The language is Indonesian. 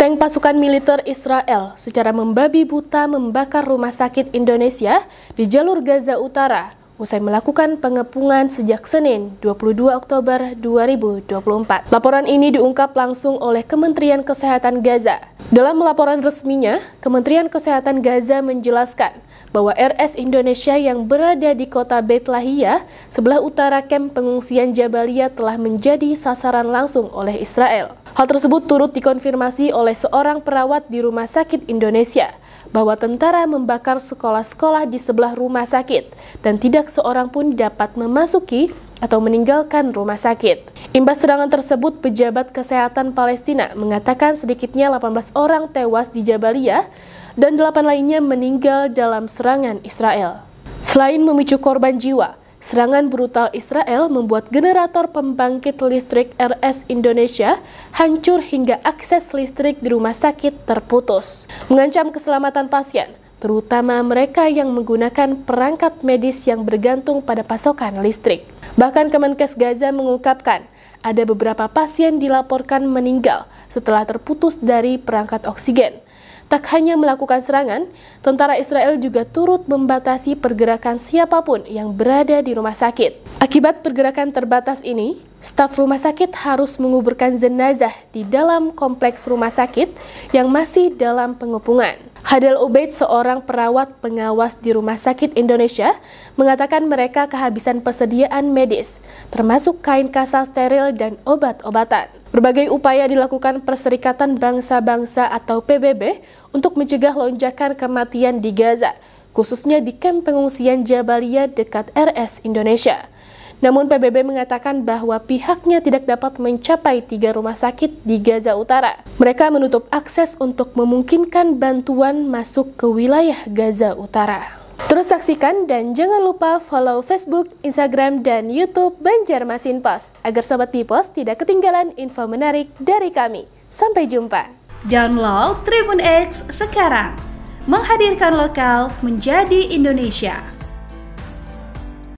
Tank pasukan militer Israel secara membabi buta membakar rumah sakit Indonesia di jalur Gaza Utara usai melakukan pengepungan sejak Senin 22 Oktober 2024. Laporan ini diungkap langsung oleh Kementerian Kesehatan Gaza. Dalam laporan resminya, Kementerian Kesehatan Gaza menjelaskan bahwa RS Indonesia yang berada di kota Beit sebelah utara kamp pengungsian Jabalia telah menjadi sasaran langsung oleh Israel. Hal tersebut turut dikonfirmasi oleh seorang perawat di Rumah Sakit Indonesia bahwa tentara membakar sekolah-sekolah di sebelah rumah sakit dan tidak seorang pun dapat memasuki atau meninggalkan rumah sakit. Imbas serangan tersebut, pejabat kesehatan Palestina mengatakan sedikitnya 18 orang tewas di Jabalia dan 8 lainnya meninggal dalam serangan Israel. Selain memicu korban jiwa, Serangan brutal Israel membuat generator pembangkit listrik RS Indonesia hancur hingga akses listrik di rumah sakit terputus, mengancam keselamatan pasien, terutama mereka yang menggunakan perangkat medis yang bergantung pada pasokan listrik. Bahkan Kemenkes Gaza mengungkapkan, ada beberapa pasien dilaporkan meninggal setelah terputus dari perangkat oksigen. Tak hanya melakukan serangan, tentara Israel juga turut membatasi pergerakan siapapun yang berada di rumah sakit. Akibat pergerakan terbatas ini, staf rumah sakit harus menguburkan jenazah di dalam kompleks rumah sakit yang masih dalam pengepungan. Hadal Ubaid, seorang perawat pengawas di Rumah Sakit Indonesia, mengatakan mereka kehabisan persediaan medis, termasuk kain kasa steril dan obat-obatan. Berbagai upaya dilakukan Perserikatan Bangsa-Bangsa atau PBB untuk mencegah lonjakan kematian di Gaza, khususnya di kamp pengungsian Jabalia dekat RS Indonesia. Namun PBB mengatakan bahwa pihaknya tidak dapat mencapai tiga rumah sakit di Gaza Utara. Mereka menutup akses untuk memungkinkan bantuan masuk ke wilayah Gaza Utara. Terus saksikan dan jangan lupa follow Facebook, Instagram, dan Youtube Banjarmasin Post agar Sobat Pipos tidak ketinggalan info menarik dari kami. Sampai jumpa! Download Tribun X sekarang! Menghadirkan lokal menjadi Indonesia.